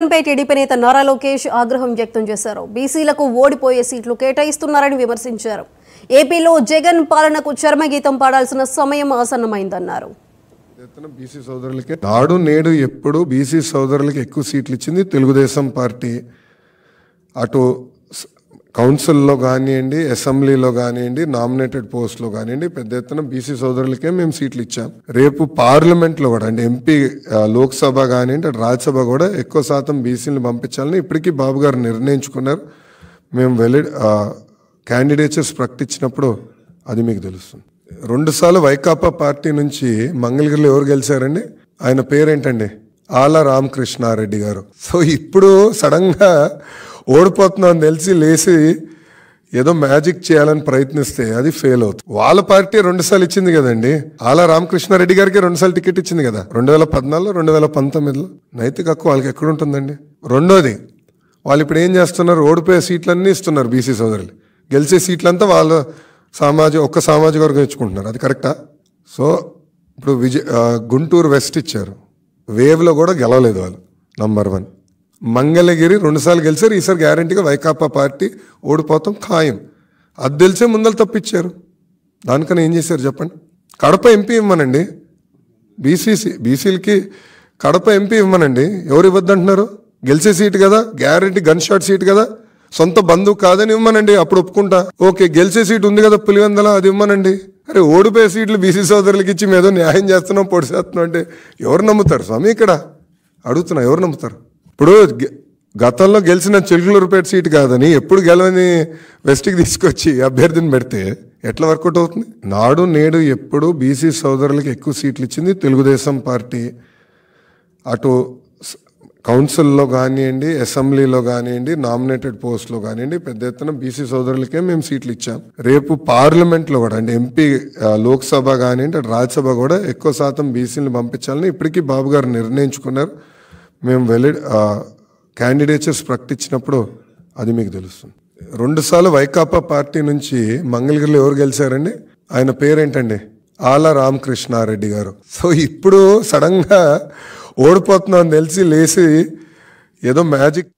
జగన్పై టీడీపీ నేత నారా లోకేష్ ఆగ్రహం వ్యక్తం చేశారు బీసీలకు ఓడిపోయే సీట్లు కేటాయిస్తున్నారని విమర్శించారు ఏపీలో జగన్ పాలనకు చర్మగీతం పాడాల్సిన సమయం ఆసన్నమైందన్నారు బీసీ సోదరులకి నాడు నేడు ఎప్పుడు బీసీ సోదరులకి ఎక్కువ సీట్లు ఇచ్చింది తెలుగుదేశం పార్టీ అటు కౌన్సిల్లో కానివ్వండి అసెంబ్లీలో కానివ్వండి నామినేటెడ్ పోస్ట్లో కానివ్వండి పెద్ద ఎత్తున బీసీ సోదరులకే మేము సీట్లు ఇచ్చాం రేపు పార్లమెంట్లో కూడా అంటే ఎంపీ లోక్సభ కానివ్వండి రాజ్యసభ కూడా ఎక్కువ శాతం బీసీలను పంపించాలని ఇప్పటికీ బాబు గారు నిర్ణయించుకున్నారు మేము వెలి క్యాండిడేచర్స్ ప్రకటించినప్పుడు అది మీకు తెలుస్తుంది రెండుసార్లు వైకాపా పార్టీ నుంచి మంగళగిరిలో ఎవరు గెలిచారండి ఆయన పేరేంటండి ఆల రామకృష్ణారెడ్డి గారు సో ఇప్పుడు సడన్గా ఓడిపోతున్నాను తెలిసి లేచి ఏదో మ్యాజిక్ చేయాలని ప్రయత్నిస్తే అది ఫెయిల్ అవుతుంది వాళ్ళ పార్టీ రెండుసార్లు ఇచ్చింది కదండి ఆల రామకృష్ణారెడ్డి గారికి రెండుసార్లు టికెట్ ఇచ్చింది కదా రెండు వేల పద్నాలుగులో రెండు వేల పంతొమ్మిదిలో నైతిక హక్కు వాళ్ళకి ఎక్కడ ఉంటుందండి రెండోది వాళ్ళు ఇప్పుడు ఏం చేస్తున్నారు ఓడిపోయే సీట్లన్నీ ఇస్తున్నారు బీసీ సోదరులు గెలిచే సీట్లంతా వాళ్ళ సామాజ ఒక్క సామాజిక వర్గం ఇచ్చుకుంటున్నారు అది కరెక్టా సో ఇప్పుడు విజయ్ గుంటూరు వెస్ట్ ఇచ్చారు వేవ్లో కూడా గెలవలేదు వాళ్ళు నంబర్ వన్ మంగళగిరి రెండుసార్లు గెలిచారు ఈసారి గ్యారంటీగా వైకాపా పార్టీ ఓడిపోతాం ఖాయం అది తెలిసే ముందలు తప్పించారు దానికన్నా ఏం చేశారు చెప్పండి కడప ఎంపీ ఇవ్వమనండి బీసీసీ బీసీలకి కడప ఎంపీ ఇవ్వమనండి ఎవరు ఇవ్వద్దంటున్నారు గెలిచే సీటు కదా గ్యారంటీ గన్ షాట్ సీట్ కదా సొంత బంధువు కాదని ఇవ్వమనండి అప్పుడు ఒప్పుకుంటా ఓకే గెలిచే సీటు ఉంది కదా పులివెందల అది ఇవ్వమనండి అరే ఓడిపోయే సీట్లు బీసీ సోదరులకి ఇచ్చి మేదో న్యాయం చేస్తున్నాం పొడిసేస్తున్నాం అంటే ఎవరు నమ్ముతారు స్వామి ఇక్కడ అడుగుతున్నా ఎవరు నమ్ముతారు ఇప్పుడు గతంలో గెలిచిన చిలుకలూరుపేట సీటు కాదని ఎప్పుడు గెలవని వెస్ట్కి తీసుకొచ్చి అభ్యర్థిని పెడితే ఎట్లా వర్కౌట్ అవుతుంది నాడు నేడు ఎప్పుడు బీసీ సోదరులకు ఎక్కువ సీట్లు ఇచ్చింది తెలుగుదేశం పార్టీ అటు కౌన్సిల్లో కానివ్వండి అసెంబ్లీలో కానివ్వండి నామినేటెడ్ పోస్ట్లో కానివ్వండి పెద్ద ఎత్తున బీసీ సోదరులకే మేము సీట్లు ఇచ్చాం రేపు పార్లమెంట్లో కూడా అంటే ఎంపీ లోక్సభ కానివ్వండి రాజ్యసభ కూడా ఎక్కువ శాతం బీసీని పంపించాలని ఇప్పటికీ బాబు గారు నిర్ణయించుకున్నారు మేము వెళ్ళి క్యాండిడేచర్స్ ప్రకటించినప్పుడు అది మీకు తెలుస్తుంది రెండుసార్లు వైకాపా పార్టీ నుంచి మంగళగిరిలో ఎవరు గెలిచారండి ఆయన పేరేంటండి ఆల రామకృష్ణారెడ్డి గారు సో ఇప్పుడు సడన్గా ఓడిపోతున్నాం తెలిసి లేచి ఏదో మ్యాజిక్